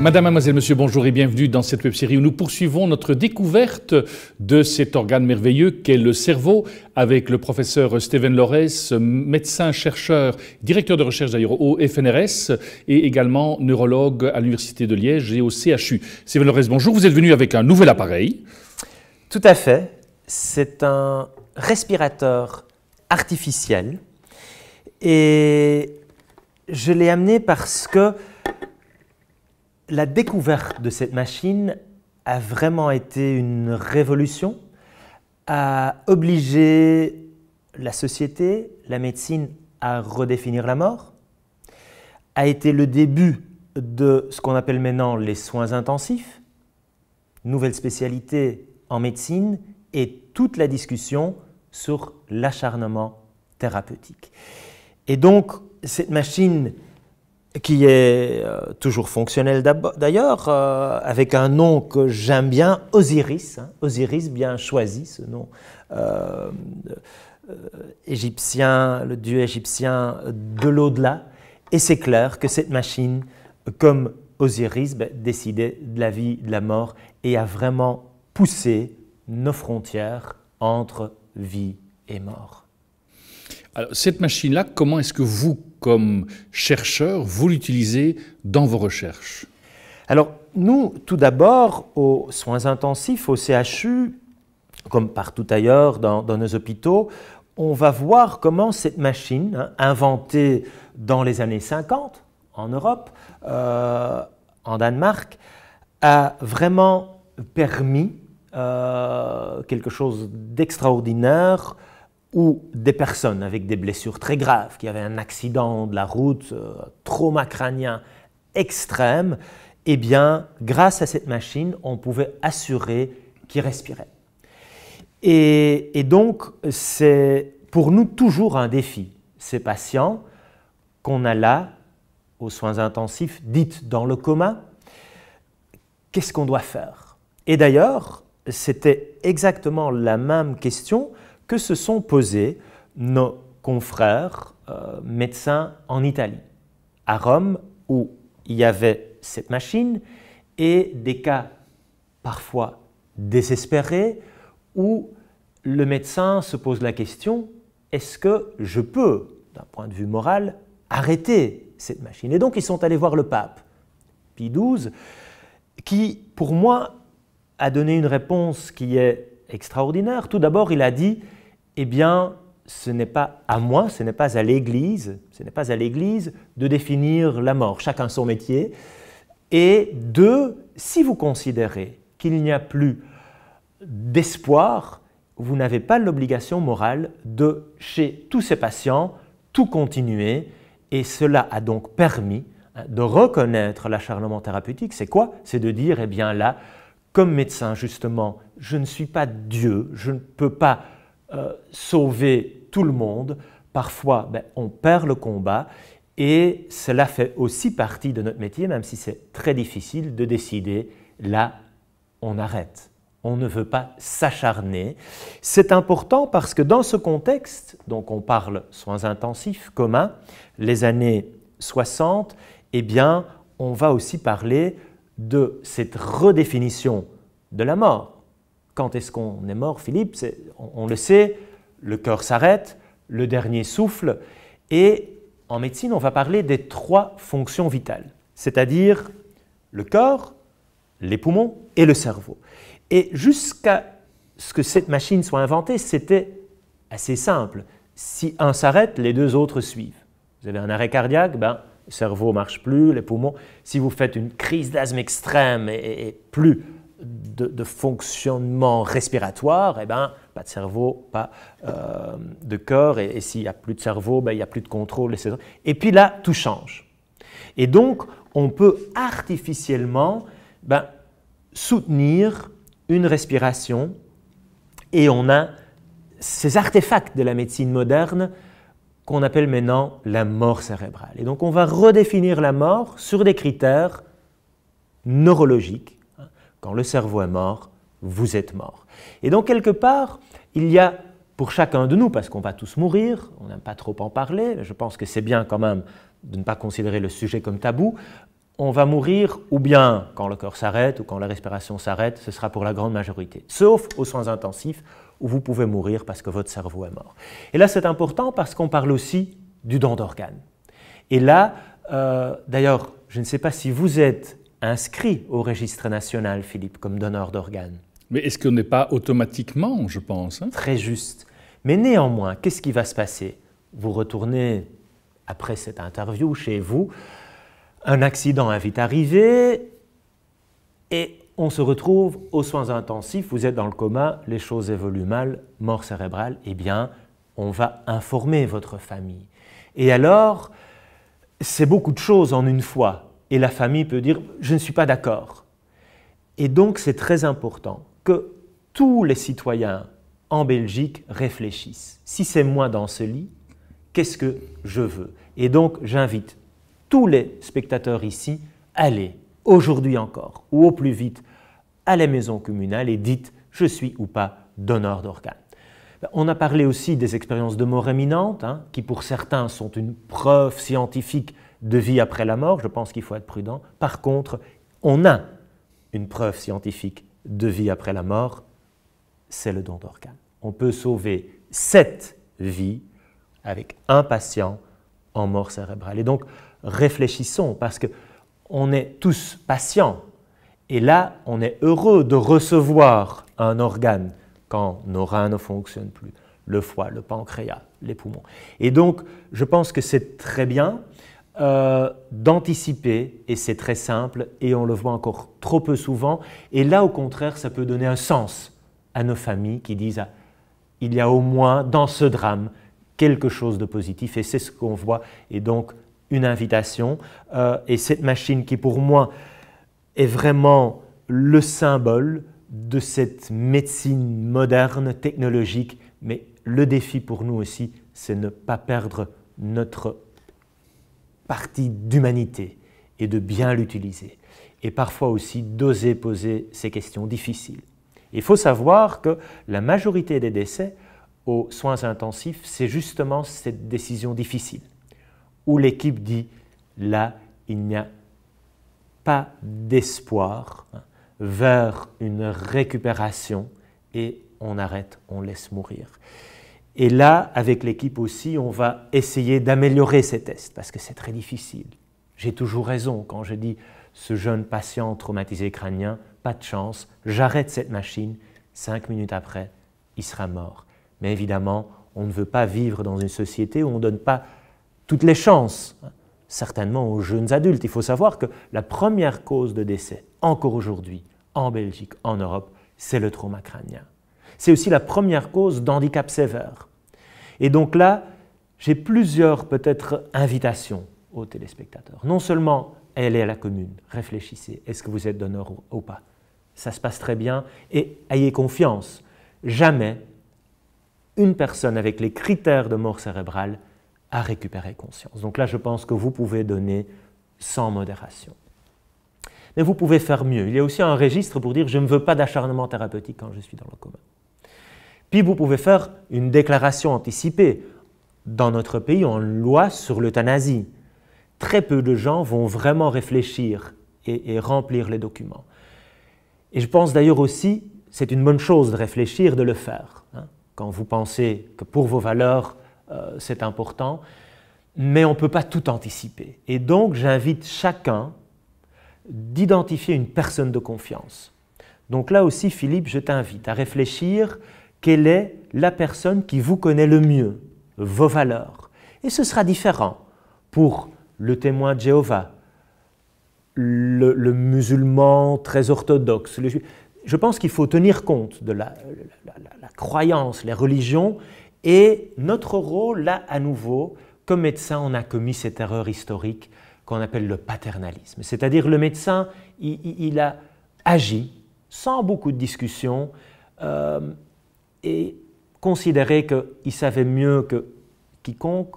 Madame, mademoiselle, monsieur, bonjour et bienvenue dans cette web-série où nous poursuivons notre découverte de cet organe merveilleux qu'est le cerveau avec le professeur Steven Lorès, médecin, chercheur, directeur de recherche d'ailleurs au FNRS et également neurologue à l'Université de Liège et au CHU. Steven Lores, bonjour, vous êtes venu avec un nouvel appareil. Tout à fait. C'est un respirateur artificiel et je l'ai amené parce que la découverte de cette machine a vraiment été une révolution, a obligé la société, la médecine à redéfinir la mort, a été le début de ce qu'on appelle maintenant les soins intensifs, nouvelle spécialité en médecine et toute la discussion sur l'acharnement thérapeutique. Et donc, cette machine qui est euh, toujours fonctionnel d'ailleurs, euh, avec un nom que j'aime bien, Osiris. Hein. Osiris, bien choisi ce nom. Euh, égyptien, le dieu égyptien de l'au-delà. Et c'est clair que cette machine, comme Osiris, ben, décidait de la vie, de la mort, et a vraiment poussé nos frontières entre vie et mort. Alors, cette machine-là, comment est-ce que vous comme chercheur, vous l'utilisez dans vos recherches Alors, nous, tout d'abord, aux soins intensifs, au CHU, comme partout ailleurs dans, nos hôpitaux, on va voir comment cette machine, hein, inventée dans les années 50 en Europe, euh, en Danemark, a vraiment permis euh, quelque chose d'extraordinaire ou des personnes avec des blessures très graves, qui avaient un accident de la route, euh, trauma crânien extrême, eh bien, grâce à cette machine, on pouvait assurer qu'ils respiraient. Et, et donc, c'est pour nous toujours un défi. Ces patients qu'on a là, aux soins intensifs, dites dans le coma, qu'est-ce qu'on doit faire Et d'ailleurs, c'était exactement la même question se sont posés nos confrères euh, médecins en Italie, à Rome, où il y avait cette machine, et des cas parfois désespérés où le médecin se pose la question, est-ce que je peux, d'un point de vue moral, arrêter cette machine Et donc ils sont allés voir le pape, Pie XII, qui, pour moi, a donné une réponse qui est extraordinaire. Tout d'abord, il a dit, eh bien, ce n'est pas à moi, ce n'est pas à l'Église, ce n'est pas à l'Église de définir la mort, chacun son métier. Et deux, si vous considérez qu'il n'y a plus d'espoir, vous n'avez pas l'obligation morale de, chez tous ces patients, tout continuer. Et cela a donc permis hein, de reconnaître l'acharnement thérapeutique. C'est quoi C'est de dire, eh bien là, comme médecin, justement, je ne suis pas Dieu, je ne peux pas euh, sauver tout le monde, parfois ben, on perd le combat et cela fait aussi partie de notre métier, même si c'est très difficile de décider, là, on arrête. On ne veut pas s'acharner. C'est important parce que dans ce contexte, donc on parle soins intensifs communs, les années 60, eh bien, on va aussi parler de cette redéfinition de la mort. Quand est-ce qu'on est mort, Philippe on, le sait, le cœur s'arrête, le dernier souffle, et en médecine, on va parler des trois fonctions vitales, c'est-à-dire le corps, les poumons et le cerveau. Et jusqu'à ce que cette machine soit inventée, c'était assez simple. Si un s'arrête, les deux autres suivent. Vous avez un arrêt cardiaque, ben, le cerveau marche plus, les poumons. Si vous faites une crise d'asthme extrême et, plus de, fonctionnement respiratoire, eh ben, pas de cerveau, pas euh, de corps, et, s'il n'y a plus de cerveau, ben, il n'y a plus de contrôle, etc. Et puis là, tout change. Et donc, on peut artificiellement ben, soutenir une respiration, et on a ces artefacts de la médecine moderne qu'on appelle maintenant la mort cérébrale. Et donc on va redéfinir la mort sur des critères neurologiques quand le cerveau est mort, vous êtes mort. Et donc quelque part, il y a pour chacun de nous, parce qu'on va tous mourir, on n'aime pas trop en parler, je pense que c'est bien quand même de ne pas considérer le sujet comme tabou, on va mourir ou bien quand le corps s'arrête ou quand la respiration s'arrête, ce sera pour la grande majorité, sauf aux soins intensifs où vous pouvez mourir parce que votre cerveau est mort. Et là c'est important parce qu'on parle aussi du don d'organes. Et là, euh, d'ailleurs, je ne sais pas si vous êtes inscrit au registre national, Philippe, comme donneur d'organes. Mais est-ce qu'on n'est pas automatiquement, je pense hein Très juste. Mais néanmoins, qu'est-ce qui va se passer Vous retournez, après cette interview, chez vous, un accident a vite arrivé et on se retrouve aux soins intensifs, vous êtes dans le coma, les choses évoluent mal, mort cérébrale, eh bien, on va informer votre famille. Et alors, c'est beaucoup de choses en une fois et la famille peut dire je ne suis pas d'accord. Et donc c'est très important que tous les citoyens en Belgique réfléchissent. Si c'est moi dans ce lit, qu'est-ce que je veux Et donc j'invite tous les spectateurs ici, aller, aujourd'hui encore, ou au plus vite, à la maison communale et dites je suis ou pas donneur d'organes. On a parlé aussi des expériences de mort éminente hein, qui pour certains sont une preuve scientifique de vie après la mort, je pense qu'il faut être prudent. Par contre, on a une preuve scientifique de vie après la mort, c'est le don d'organes. On peut sauver sept vies avec un patient en mort cérébrale. Et donc, réfléchissons parce que on est tous patients. Et là, on est heureux de recevoir un organe quand nos reins ne fonctionnent plus, le foie, le pancréas, les poumons. Et donc, je pense que c'est très bien. Euh, d'anticiper, et c'est très simple, et on le voit encore trop peu souvent, et là au contraire, ça peut donner un sens à nos familles qui disent ah, il y a au moins dans ce drame quelque chose de positif, et c'est ce qu'on voit, et donc une invitation, euh, et cette machine qui pour moi est vraiment le symbole de cette médecine moderne, technologique, mais le défi pour nous aussi, c'est ne pas perdre notre partie d'humanité et de bien l'utiliser. Et parfois aussi d'oser poser ces questions difficiles. Il faut savoir que la majorité des décès aux soins intensifs, c'est justement cette décision difficile, où l'équipe dit, là, il n'y a pas d'espoir hein, vers une récupération et on arrête, on laisse mourir. Et là, avec l'équipe aussi, on va essayer d'améliorer ces tests, parce que c'est très difficile. J'ai toujours raison quand je dis ce jeune patient traumatisé crânien, pas de chance, j'arrête cette machine, cinq minutes après, il sera mort. Mais évidemment, on ne veut pas vivre dans une société où on ne donne pas toutes les chances, hein, certainement aux jeunes adultes. Il faut savoir que la première cause de décès, encore aujourd'hui, en Belgique, en Europe, c'est le trauma crânien. C'est aussi la première cause d'handicap sévère. Et donc là, j'ai plusieurs peut-être invitations aux téléspectateurs. Non seulement elle est à la commune, réfléchissez, est-ce que vous êtes donneur ou pas Ça se passe très bien et ayez confiance. Jamais une personne avec les critères de mort cérébrale a récupéré conscience. Donc là, je pense que vous pouvez donner sans modération. Mais vous pouvez faire mieux. Il y a aussi un registre pour dire je ne veux pas d'acharnement thérapeutique quand je suis dans le commun. Puis vous pouvez faire une déclaration anticipée. Dans notre pays, on loi sur l'euthanasie. Très peu de gens vont vraiment réfléchir et, remplir les documents. Et je pense d'ailleurs aussi, c'est une bonne chose de réfléchir, de le faire, hein. quand vous pensez que pour vos valeurs, euh, c'est important. Mais on ne peut pas tout anticiper. Et donc, j'invite chacun d'identifier une personne de confiance. Donc là aussi, Philippe, je t'invite à réfléchir quelle est la personne qui vous connaît le mieux, vos valeurs. Et ce sera différent pour le témoin de Jéhovah, le, musulman très orthodoxe. je pense qu'il faut tenir compte de la, croyance, les religions, et notre rôle, là, à nouveau, comme médecin, on a commis cette erreur historique qu'on appelle le paternalisme. C'est-à-dire le médecin, il, a agi sans beaucoup de discussion, euh, et considérer qu'il savait mieux que quiconque.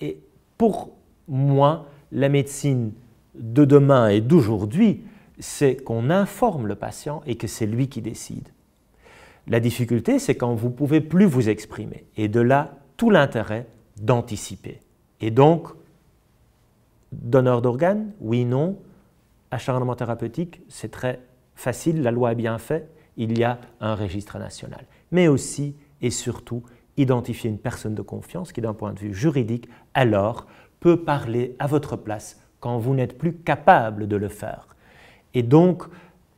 Et pour moi, la médecine de demain et d'aujourd'hui, c'est qu'on informe le patient et que c'est lui qui décide. La difficulté, c'est quand vous ne pouvez plus vous exprimer. Et de là, tout l'intérêt d'anticiper. Et donc, donneur d'organes, oui, non, acharnement thérapeutique, c'est très facile, la loi est bien faite, il y a un registre national mais aussi et surtout identifier une personne de confiance qui, d'un point de vue juridique, alors peut parler à votre place quand vous n'êtes plus capable de le faire. Et donc,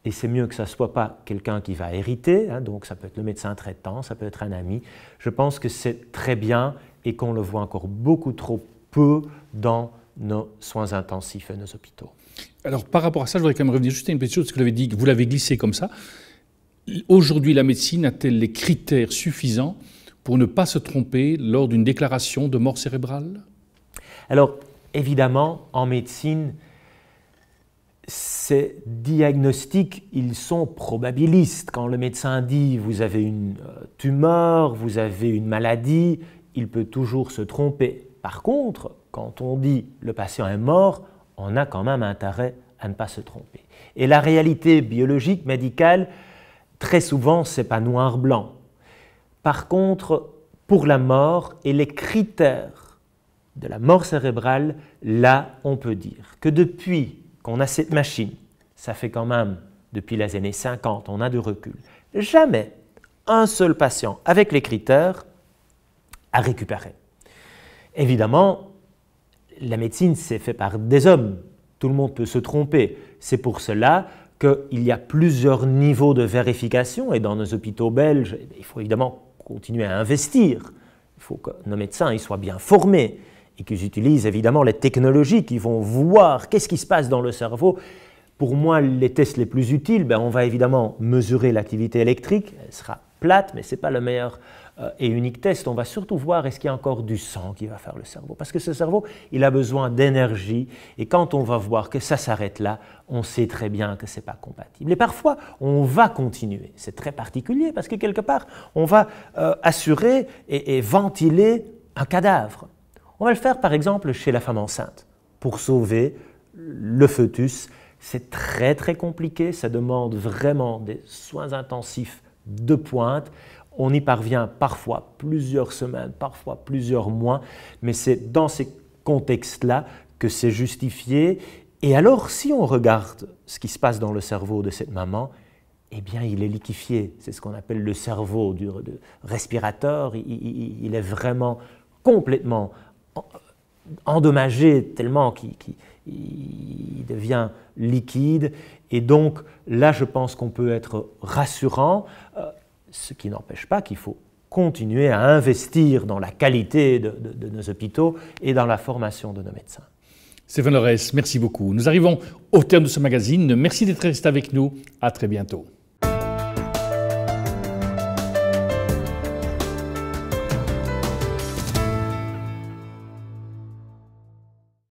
et c'est mieux que ça ne soit pas quelqu'un qui va hériter, hein, donc ça peut être le médecin traitant, ça peut être un ami, je pense que c'est très bien et qu'on le voit encore beaucoup trop peu dans nos soins intensifs et nos hôpitaux. Alors par rapport à ça, je voudrais quand même revenir juste à une petite chose, parce que vous l'avez dit, vous l'avez glissé comme ça. Aujourd'hui, la médecine a-t-elle les critères suffisants pour ne pas se tromper lors d'une déclaration de mort cérébrale Alors, évidemment, en médecine, ces diagnostics, ils sont probabilistes. Quand le médecin dit vous avez une euh, tumeur, vous avez une maladie, il peut toujours se tromper. Par contre, quand on dit le patient est mort, on a quand même intérêt à ne pas se tromper. Et la réalité biologique, médicale, Très souvent, c'est pas noir-blanc. Par contre, pour la mort et les critères de la mort cérébrale, là, on peut dire que depuis qu'on a cette machine, ça fait quand même depuis les années 50, on a de recul, jamais un seul patient avec les critères a récupéré. Évidemment, la médecine, s'est fait par des hommes. Tout le monde peut se tromper. C'est pour cela qu'il y a plusieurs niveaux de vérification, et dans nos hôpitaux belges, il faut évidemment continuer à investir. Il faut que nos médecins ils soient bien formés et qu'ils utilisent évidemment les technologies qui vont voir qu'est-ce qui se passe dans le cerveau. Pour moi, les tests les plus utiles, ben, on va évidemment mesurer l'activité électrique. Elle sera plate, mais ce n'est pas le meilleur euh, et unique test, on va surtout voir est-ce qu'il y a encore du sang qui va faire le cerveau. Parce que ce cerveau, il a besoin d'énergie, et quand on va voir que ça s'arrête là, on sait très bien que ce n'est pas compatible. Et parfois, on va continuer. C'est très particulier, parce que quelque part, on va euh, assurer et, ventiler un cadavre. On va le faire, par exemple, chez la femme enceinte, pour sauver le foetus, C'est très, très compliqué, ça demande vraiment des soins intensifs de pointe. On y parvient parfois plusieurs semaines, parfois plusieurs mois, mais c'est dans ces contextes-là que c'est justifié. Et alors, si on regarde ce qui se passe dans le cerveau de cette maman, eh bien, il est liquéfié. C'est ce qu'on appelle le cerveau du, respirateur. Il, est vraiment complètement endommagé tellement qu'il devient liquide. Et donc, là, je pense qu'on peut être rassurant. Euh, ce qui n'empêche pas qu'il faut continuer à investir dans la qualité de, nos hôpitaux et dans la formation de nos médecins. Stéphane Lorès, merci beaucoup. Nous arrivons au terme de ce magazine. Merci d'être resté avec nous. À très bientôt.